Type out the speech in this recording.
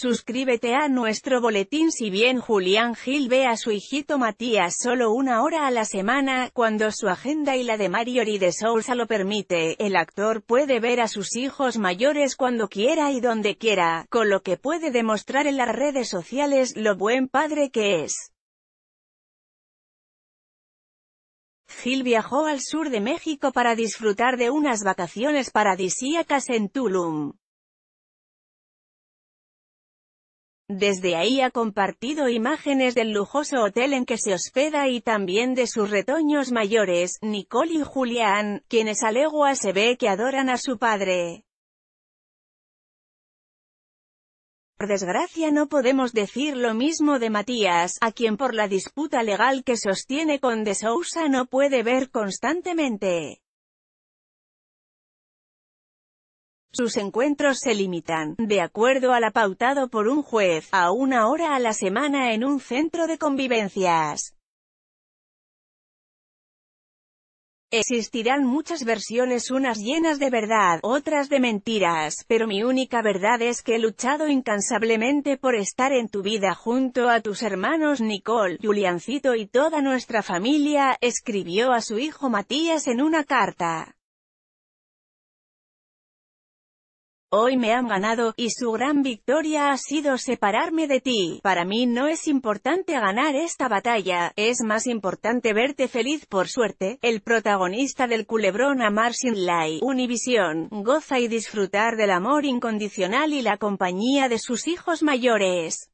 Suscríbete a nuestro boletín si bien Julián Gil ve a su hijito Matías solo una hora a la semana, cuando su agenda y la de Mariori de Sousa lo permite, el actor puede ver a sus hijos mayores cuando quiera y donde quiera, con lo que puede demostrar en las redes sociales lo buen padre que es. Gil viajó al sur de México para disfrutar de unas vacaciones paradisíacas en Tulum. Desde ahí ha compartido imágenes del lujoso hotel en que se hospeda y también de sus retoños mayores, Nicole y Julián, quienes a legua se ve que adoran a su padre. Por desgracia no podemos decir lo mismo de Matías, a quien por la disputa legal que sostiene con De Sousa no puede ver constantemente. Sus encuentros se limitan, de acuerdo a la pautado por un juez, a una hora a la semana en un centro de convivencias. Existirán muchas versiones unas llenas de verdad, otras de mentiras, pero mi única verdad es que he luchado incansablemente por estar en tu vida junto a tus hermanos Nicole, Juliancito y toda nuestra familia, escribió a su hijo Matías en una carta. Hoy me han ganado, y su gran victoria ha sido separarme de ti. Para mí no es importante ganar esta batalla, es más importante verte feliz por suerte. El protagonista del culebrón Amar Sin Lai, Univision, goza y disfrutar del amor incondicional y la compañía de sus hijos mayores.